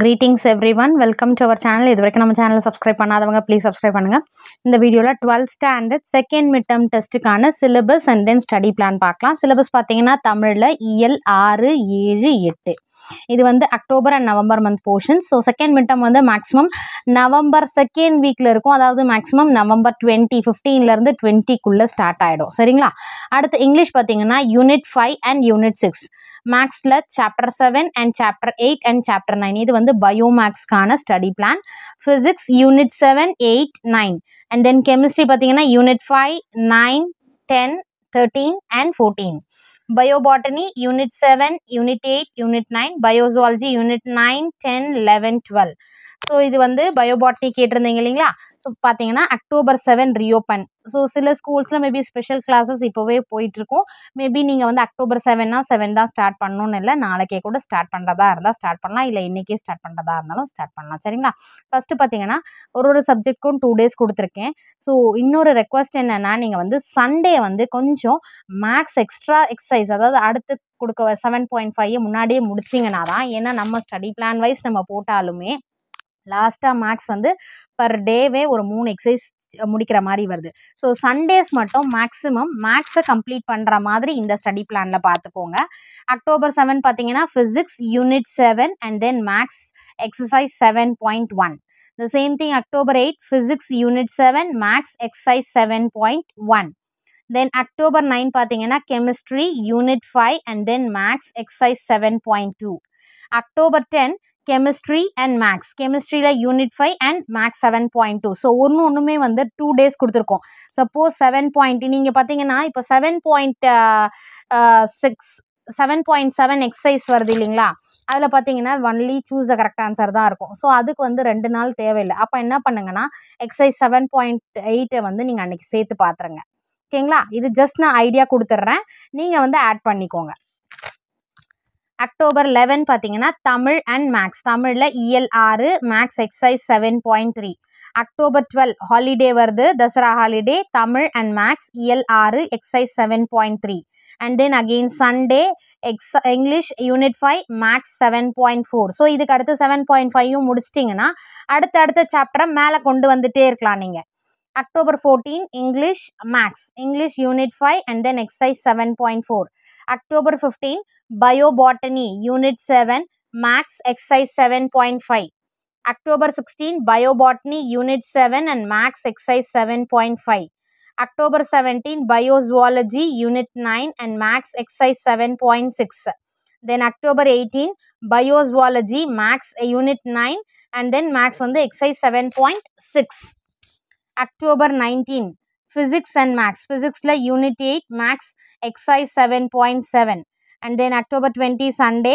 Greetings everyone welcome to our channel இது வரைக்கும் நம்ம சேனலை சப்ஸ்கிரைப் பண்ணாதவங்க ப்ளீஸ் சப்ஸ்கிரைப் பண்ணுங்கள் இந்த வீடியோவில் twelfth standard second mid term டெஸ்ட்டுக்கான syllabus and then study plan பார்க்கலாம் சிலபஸ் பார்த்தீங்கன்னா தமிழில் இஎல் ஆறு ஏழு எட்டு இது வந்து October and November month portion so second mid term வந்து மேக்ஸிமம் நவம்பர் செகண்ட் வீக்கில் இருக்கும் அதாவது மேக்ஸிமம் நவம்பர் டுவெண்ட்டி ஃபிஃப்டீன்லேருந்து டுவெண்ட்டிக்குள்ளே ஸ்டார்ட் ஆகிடும் சரிங்களா அடுத்து இங்கிலீஷ் பார்த்தீங்கன்னா unit five and unit six மேக்ஸில் chapter seven and chapter eight and chapter nine இது வந்து பயோமேக்ஸ்க்கான study plan physics unit seven eight nine and then chemistry பார்த்தீங்கன்னா unit five nine ten thirteen and fourteen bio botany unit seven unit eight unit nine bio zoology unit nine ten eleven twelve so இது வந்து bio botany கேட்டிருந்தீங்க இல்லைங்களா so பார்த்தீங்கன்னா October seven reopen so சில ஸ்கூல்ஸில் maybe special classes இப்போவே போயிட்டுருக்கும் maybe நீங்கள் வந்து அக்டோபர் செவன்னா செவன் தான் ஸ்டார்ட் பண்ணணும்னு இல்லை நாளைக்கே கூட ஸ்டார்ட் பண்ணுறதா இருந்தால் ஸ்டார்ட் பண்ணலாம் இல்லை இன்றைக்கே ஸ்டார்ட் பண்ணுறதா இருந்தாலும் ஸ்டார்ட் பண்ணலாம் சரிங்களா ஃபஸ்ட்டு பார்த்தீங்கன்னா ஒரு ஒரு சப்ஜெக்ட்க்கும் டூ டேஸ் கொடுத்துருக்கேன் ஸோ இன்னொரு ரெக்வஸ்ட் என்னென்னா நீங்கள் வந்து சண்டே வந்து கொஞ்சம் மேக்ஸ் எக்ஸ்ட்ரா எக்ஸசைஸ் அதாவது அடுத்து கொடுக்க செவன் பாயிண்ட் ஃபைவ் முன்னாடியே முடிச்சிங்கன்னா தான் ஏன்னா நம்ம ஸ்டடி பிளான் வைஸ் நம்ம போட்டாலுமே லாஸ்ட்டாக மேக்ஸ் வந்து பர் டேவே ஒரு மூணு எக்ஸசைஸ் முடிக்கிற மாதிரி வருது ஸோ சண்டேஸ் மட்டும் மேக்ஸிமம் மேக்ஸை கம்ப்ளீட் பண்ணுற மாதிரி இந்த ஸ்டடி பிளானில் பார்த்துக்கோங்க அக்டோபர் செவன் பார்த்தீங்கன்னா physics unit seven and then maths exercise seven point one the same thing October eight physics unit seven maths exercise seven point one then October nine பார்த்தீங்கன்னா chemistry unit five and then maths exercise seven point two October ten chemistry and maths கெமிஸ்ட்ரியில் unit five and maths seven point two so ஒன்று ஒன்றுமே வந்து two days கொடுத்துருக்கோம் suppose seven point நீங்கள் பார்த்தீங்கன்னா இப்போ seven point six seven point seven exercise வருது இல்லைங்களா அதில் பார்த்தீங்கன்னா only choose the correct answer தான் இருக்கும் ஸோ அதுக்கு வந்து ரெண்டு நாள் தேவையில்லை அப்போ என்ன பண்ணுங்கன்னா எக்ஸசைஸ் செவன் பாயிண்ட் எயிட்டை வந்து நீங்கள் அன்றைக்கி சேர்த்து பார்த்துருங்க ஓகேங்களா இது ஜஸ்ட் நான் ஐடியா கொடுத்துட்றேன் நீங்கள் வந்து ஆட் பண்ணிக்கோங்க அக்டோபர் லெவன் பார்த்தீங்கன்னா தமிழ் அண்ட் மேக்ஸ் தமிழில் இஎல் ஆறு maths exercise seven point three October twelve holiday வருது Dussehra holiday Tamil and maths E L ஆறு exercise seven point three and then again Sunday X English unit five maths seven point four so இதுக்கு அடுத்து seven point ஃபைவும் முடிச்சிட்டிங்கன்னா அடுத்த சாப்டரை மேலே கொண்டு வந்துகிட்டே இருக்கலாம் நீங்கள் October 14, English Max, English Unit 5 and then Exercise 7.4. October 15, Biobotany, Unit 7, Max, Exercise 7.5. October 16, Biobotany, Unit 7 and Max, Exercise 7.5. October 17, Biozoology, Unit 9 and Max, Exercise 7.6. Then October 18, Biozoology, Max, Unit 9 and then Max on the Exercise 7.6. October nineteen physics and maths ஃபிசிக்ஸில் unit eight maths exercise seven point seven and then October twenty Sunday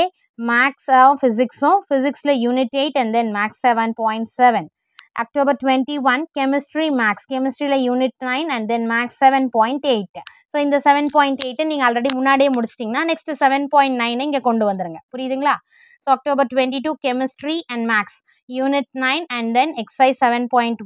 மேக்ஸும் ஃபிசிக்ஸும் ஃபிசிக்ஸில் unit eight and then maths seven point seven October twenty one chemistry maths கெமிஸ்ட்ரியில் unit nine and then maths seven point eight so இந்த seven point எயிட்டை நீங்கள் already முன்னாடியே முடிச்சிட்டிங்கன்னா next seven point நைனை இங்கே கொண்டு வந்துருங்க புரியுதுங்களா So October 22 chemistry and max unit nine and then exercise seven point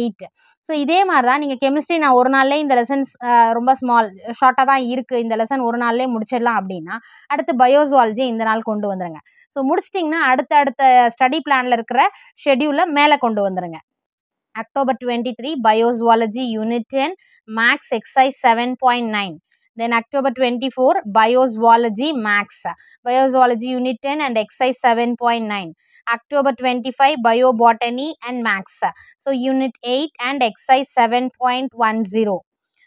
eight so இதே மாதிரி தான் நீங்கள் கெமிஸ்ட்ரி நான் ஒரு நாள்லேயே இந்த லெசன்ஸ் uh, ரொம்ப ஸ்மால் ஷார்ட்டாக தான் இருக்குது இந்த லெசன் ஒரு நாள்லேயே முடிச்சிடலாம் அப்படின்னா அடுத்து பயோசுவாலஜி இந்த நாள் கொண்டு வந்துடுங்க ஸோ முடிச்சிட்டிங்கன்னா அடுத்த அடுத்த ஸ்டடி பிளானில் இருக்கிற ஷெடியூலை மேலே கொண்டு வந்துடுங்க October twenty three bio zoology unit ten maths exercise seven point nine Then October 24, Biozoology Max. Biozoology Unit 10 and Exercise 7.9. October 25, Biobotany and Max. So, Unit 8 and Exercise 7.10.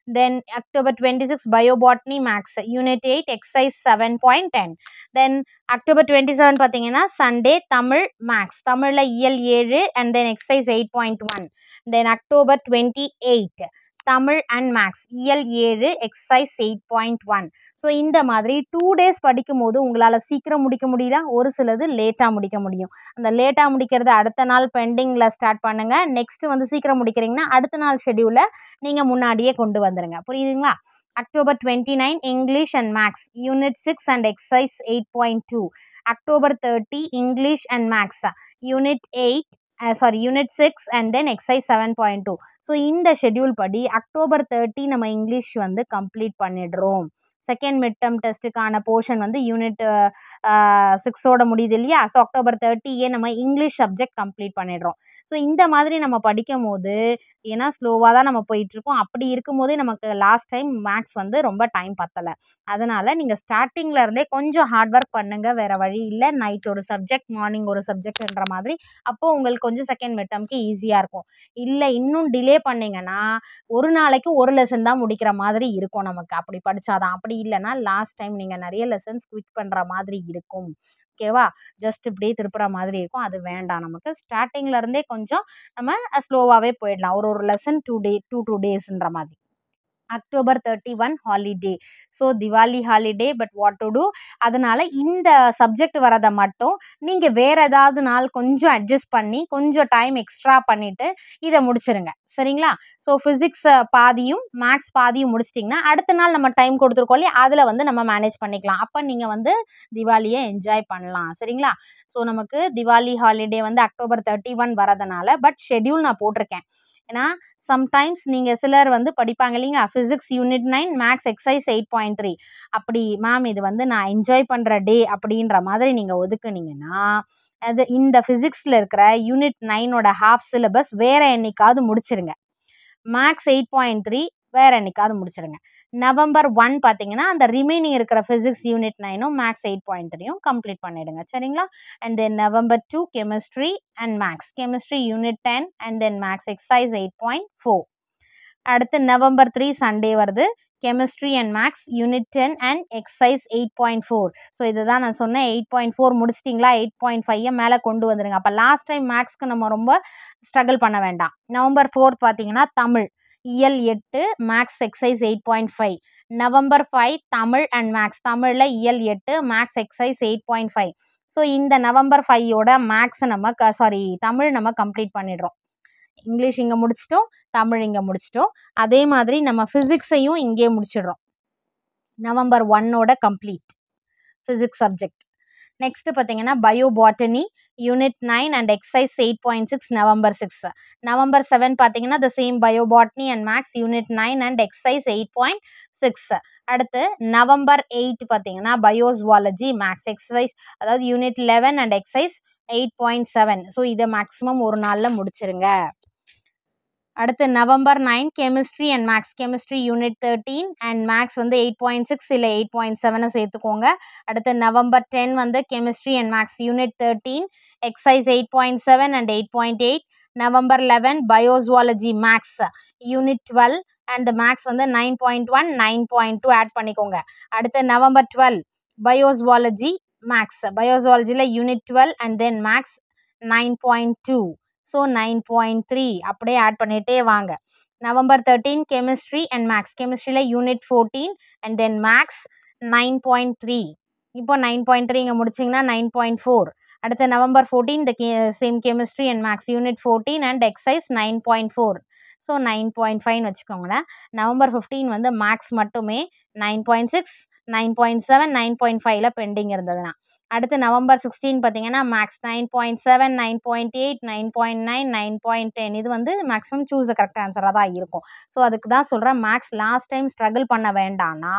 Then October 26, Biobotany Max. Unit 8, Exercise 7.10. Then October 27 பார்த்தீங்கன்னா Sunday, Tamil Max. Tamil el 7 and then Exercise 8.1. Then October 28. Tamil and maths இஎல் ஏழு exercise eight point one so இந்த மாதிரி two days படிக்கும் போது உங்களால் சீக்கிரம் முடிக்க முடியல ஒரு சிலது லேட்டாக முடிக்க முடியும் அந்த லேட்டாக முடிக்கிறத அடுத்த நாள் பெண்டிங்கில் ஸ்டார்ட் பண்ணுங்கள் நெக்ஸ்ட்டு வந்து சீக்கிரம் முடிக்கிறீங்கன்னா அடுத்த நாள் ஷெடியூலில் நீங்கள் முன்னாடியே கொண்டு வந்துடுங்க புரியுதுங்களா October twenty nine English and maths unit six and exercise eight point two October thirty English and maths unit eight sorry unit six and then exercise seven point two so இந்த ஷெட்யூல் படி October thirty நம்ம English வந்து complete பண்ணிடுறோம் second mid term டெஸ்ட்டுக்கான portion வந்து unit சிக்ஸோட முடியுது இல்லையா ஸோ அக்டோபர் தேர்ட்டியே நம்ம இங்கிலீஷ் சப்ஜெக்ட் கம்ப்ளீட் பண்ணிடுறோம் ஸோ இந்த மாதிரி நம்ம படிக்கும் போது ஏன்னா ஸ்லோவாக தான் நம்ம போயிட்டுருக்கோம் அப்படி இருக்கும்போதே நமக்கு லாஸ்ட் டைம் மேக்ஸ் வந்து ரொம்ப டைம் பத்தலை அதனால் நீங்கள் ஸ்டார்டிங்ல இருந்தே கொஞ்சம் ஹார்ட் ஒர்க் பண்ணுங்கள் வேறு வழி இல்லை நைட் ஒரு சப்ஜெக்ட் மார்னிங் ஒரு சப்ஜெக்ட்ன்ற மாதிரி அப்போது உங்களுக்கு கொஞ்சம் செகண்ட் மெட்டம்க்கு ஈஸியாக இருக்கும் இல்லை இன்னும் டிலே பண்ணிங்கன்னா ஒரு நாளைக்கு ஒரு லெசன் தான் முடிக்கிற மாதிரி இருக்கும் நமக்கு அப்படி படித்தாதான் அப்படி இல்லைன்னா லாஸ்ட் டைம் நீங்கள் நிறைய லெசன்ஸ் குவிக் பண்ணுற மாதிரி இருக்கும் ஓகேவா ஜஸ்ட் இப்படி திருப்புற மாதிரி இருக்கும் அது வேண்டாம் நமக்கு ஸ்டார்டிங்லேருந்தே கொஞ்சம் நம்ம ஸ்லோவாகவே போயிடலாம் ஒரு ஒரு lesson two day two two டேஸ்ன்ற மாதிரி October thirty one holiday so Diwali holiday but what to do அதனால் இந்த சப்ஜெக்ட் வரதை மட்டும் நீங்கள் வேறு ஏதாவது நாள் கொஞ்சம் அட்ஜஸ்ட் பண்ணி கொஞ்சம் டைம் எக்ஸ்ட்ரா பண்ணிவிட்டு இதை முடிச்சிருங்க சரிங்களா ஸோ ஃபிசிக்ஸ் பாதியும் மேக்ஸ் பாதியும் முடிச்சிட்டிங்கன்னா அடுத்த நாள் நம்ம டைம் கொடுத்துருக்கோம் இல்லையா அதில் வந்து நம்ம மேனேஜ் பண்ணிக்கலாம் அப்போ நீங்கள் வந்து திவாலியை என்ஜாய் பண்ணலாம் சரிங்களா ஸோ நமக்கு திவாலி ஹாலிடே வந்து அக்டோபர் தேர்ட்டி ஒன் வரதுனால பட் ஷெட்யூல் நான் போட்டிருக்கேன் ஏன்னா சம்டைம்ஸ் நீங்கள் சிலர் வந்து படிப்பாங்க இல்லைங்க physics unit nine maths exercise eight point three அப்படி மேம் இது வந்து நான் என்ஜாய் பண்ணுற டே அப்படின்ற மாதிரி நீங்கள் ஒதுக்குனீங்கன்னா அது இந்த ஃபிசிக்ஸில் இருக்கிற யூனிட் நைனோட ஹாஃப் சிலபஸ் வேறு என்னைக்காவது முடிச்சிருங்க மேக்ஸ் எயிட் பாயிண்ட் த்ரீ வேறு என்னைக்காவது முடிச்சிருங்க நவம்பர் ஒன் பார்த்தீங்கன்னா அந்த ரிமைனிங் இருக்கிற ஃபிசிக்ஸ் யூனிட் நைனும் மேக்ஸ் எயிட் பாயிண்ட் த்ரீயும் கம்ப்ளீட் பண்ணிடுங்க சரிங்களா and then November two chemistry and maths chemistry unit ten and then maths exercise eight point four அடுத்து நவம்பர் த்ரீ சண்டே வருது chemistry and maths unit ten and exercise eight point four so இதுதான் நான் சொன்னேன் eight point four முடிச்சிட்டிங்களா eight point five மேலே கொண்டு வந்துடுங்க அப்போ லாஸ்ட் டைம் மேக்ஸ்க்கு நம்ம ரொம்ப ஸ்ட்ரகிள் பண்ண வேண்டாம் நவம்பர் ஃபோர்த் பார்த்தீங்கன்னா தமிழ் இயல் எட்டு maths exercise eight point five November five Tamil and maths தமிழில் இயல் எட்டு maths exercise eight point five so இந்த நவம்பர் ஃபைவோட மேக்ஸ் நம்ம க சாரி தமிழ் நம்ம கம்ப்ளீட் பண்ணிடுறோம் இங்கிலீஷ் இங்கே முடிச்சிட்டோம் தமிழ் இங்கே முடிச்சிட்டோம் அதே மாதிரி நம்ம ஃபிசிக்ஸையும் இங்கே முடிச்சிடுறோம் நவம்பர் ஒன்னோட கம்ப்ளீட் ஃபிசிக்ஸ் சப்ஜெக்ட் நெக்ஸ்ட் பார்த்தீங்கன்னா bio botany unit nine and exercise eight point six November six November seven பார்த்தீங்கன்னா the same bio botany and maths unit nine and exercise eight point six அடுத்து நவம்பர் எயிட் பார்த்தீங்கன்னா bio zoology maths exercise அதாவது unit eleven and exercise eight point seven so இதை maximum ஒரு நாளில் முடிச்சிருங்க அடுத்து November nine chemistry and maths chemistry unit thirteen and maths வந்து eight point six இல்லை எயிட் பாயிண்ட் செவனை சேர்த்துக்கோங்க அடுத்து நவம்பர் டென் வந்து chemistry and maths unit thirteen exercise eight point seven and eight point eight November eleven bio zoology maths unit twelve and maths வந்து nine point one nine point two add பண்ணிக்கோங்க அடுத்து November twelve bio zoology maths பயோஸ்வாலஜியில் unit twelve and then maths nine point two so nine point three அப்படியே add பண்ணிகிட்டே வாங்க November thirteen chemistry and maths கெமிஸ்ட்ரியில் unit fourteen and then maths nine point three இப்போ nine point three இங்கே முடிச்சிங்கன்னா nine point four அடுத்து November fourteen இந்த கே same chemistry and maths unit fourteen and exercise nine point four so nine point ஃபைவ்னு வச்சுக்கோங்களேன் November fifteen வந்து maths மட்டுமே nine point six nine point seven nine point ஃபைவ்ல பெண்டிங் இருந்ததுனா அடுத்து நவம்பர் சிக்ஸ்டீன் பார்த்தீங்கன்னா maths nine point seven nine point eight nine point nine nine point ten இது வந்து மேக்ஸிமம் சூஸ் கரெக்ட் ஆன்சராக தான் இருக்கும் ஸோ அதுக்கு தான் சொல்கிறேன் மேக்ஸ் லாஸ்ட் டைம் ஸ்ட்ரகிள் பண்ண வேண்டாம்னா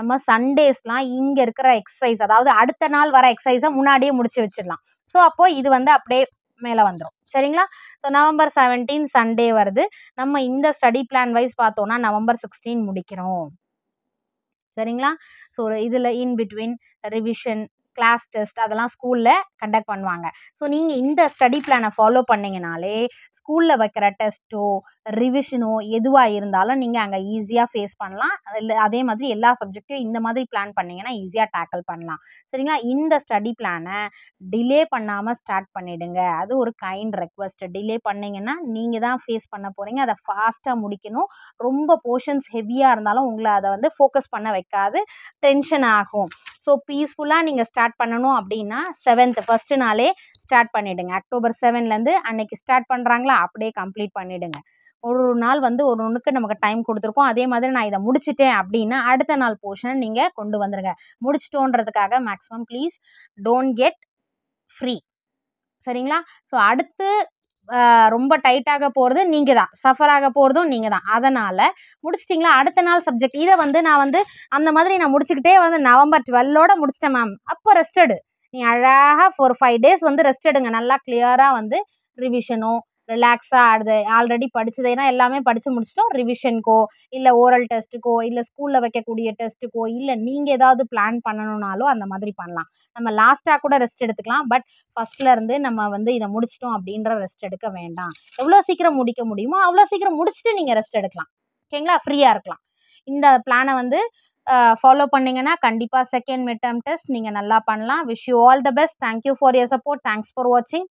நம்ம சண்டேஸ்லாம் இங்கே இருக்கிற எக்ஸசைஸ் அதாவது அடுத்த நாள் வர எக்ஸசைஸை முன்னாடியே முடிச்சு வச்சிடலாம் ஸோ அப்போது இது வந்து அப்படியே மேலே வந்துடும் சரிங்களா ஸோ நவம்பர் செவன்டீன் சண்டே வருது நம்ம இந்த ஸ்டடி பிளான் வைஸ் பார்த்தோம்னா நவம்பர் சிக்ஸ்டீன் முடிக்கிறோம் சரிங்களா ஸோ இதில் in between revision class test அதெல்லாம் ஸ்கூலில் கண்டக்ட் பண்ணுவாங்க ஸோ நீங்கள் இந்த ஸ்டடி பிளானை ஃபாலோ பண்ணிங்கனாலே ஸ்கூலில் வைக்கிற டெஸ்ட்டோ ரிவிஷனோ எதுவாக இருந்தாலும் நீங்கள் அங்கே ஈஸியாக ஃபேஸ் பண்ணலாம் அதே மாதிரி எல்லா சப்ஜெக்ட்டையும் இந்த மாதிரி பிளான் பண்ணிங்கன்னா ஈஸியாக டேக்கிள் பண்ணலாம் சரிங்களா இந்த ஸ்டடி பிளானை டிலே பண்ணாமல் ஸ்டார்ட் பண்ணிவிடுங்க அது ஒரு கைண்ட் ரெக்வஸ்ட் டிலே பண்ணிங்கன்னா நீங்கள் தான் ஃபேஸ் பண்ண போகிறீங்க அதை ஃபாஸ்ட்டாக முடிக்கணும் ரொம்ப போர்ஷன்ஸ் ஹெவியாக இருந்தாலும் உங்களை அதை வந்து ஃபோக்கஸ் பண்ண வைக்காது டென்ஷன் ஆகும் ஸோ பீஸ்ஃபுல்லாக நீங்கள் ஸ்டார்ட் ஸ்டார்ட் பண்ணணும் அப்படின்னா செவன்த் ஃபஸ்ட்டு நாளே ஸ்டார்ட் பண்ணிவிடுங்க அக்டோபர் செவன்லேருந்து அன்னைக்கு ஸ்டார்ட் பண்ணுறாங்களா அப்படியே கம்ப்ளீட் பண்ணிவிடுங்க ஒரு ஒரு நாள் வந்து ஒரு ஒன்றுக்கு நமக்கு டைம் கொடுத்துருக்கோம் அதே மாதிரி நான் இதை முடிச்சிட்டேன் அப்படின்னா அடுத்த நாள் போர்ஷனை நீங்கள் கொண்டு வந்துடுங்க முடிச்சிட்டோன்றதுக்காக maximum please don't get free சரிங்களா ஸோ அடுத்து ரொம்ப டைட்டாக போகிறது நீங்கள் தான் சஃபர் ஆக போகிறதும் நீங்கள் தான் அதனால் முடிச்சிட்டிங்களா அடுத்த நாள் சப்ஜெக்ட் இதை வந்து நான் வந்து அந்த மாதிரி நான் முடிச்சுக்கிட்டே வந்து நவம்பர் டுவெல்லோட முடிச்சிட்டேன் மேம் அப்போ ரெஸ்ட் எடு நீ அழகாக ஃபோர் ஃபைவ் டேஸ் வந்து ரெஸ்ட் எடுங்க நல்லா கிளியராக வந்து ரிவிஷனோ ரிலாக்ஸாக ஆடுது ஆல்ரெடி படித்தது எல்லாமே படித்து முடிச்சுட்டோம் ரிவிஷனுக்கோ இல்லை ஓரல் டெஸ்ட்டுக்கோ இல்லை ஸ்கூலில் வைக்கக்கூடிய டெஸ்ட்டுக்கோ இல்லை நீங்கள் ஏதாவது பிளான் பண்ணணுன்னாலும் அந்த மாதிரி பண்ணலாம் நம்ம லாஸ்ட்டாக கூட ரெஸ்ட் எடுத்துக்கலாம் பட் ஃபஸ்ட்லேருந்து நம்ம வந்து இதை முடிச்சிட்டோம் அப்படின்ற ரெஸ்ட் எடுக்க வேண்டாம் எவ்வளோ சீக்கிரம் முடிக்க முடியுமோ அவ்வளோ சீக்கிரம் முடிச்சுட்டு நீங்கள் ரெஸ்ட் எடுக்கலாம் ஓகேங்களா ஃப்ரீயாக இருக்கலாம் இந்த பிளானை வந்து ஃபாலோ பண்ணிங்கன்னா கண்டிப்பாக செகண்ட் மிட் டேர்ம் டெஸ்ட் நீங்கள் நல்லா பண்ணலாம் wish you all the best thank you for your support thanks for வாட்சிங்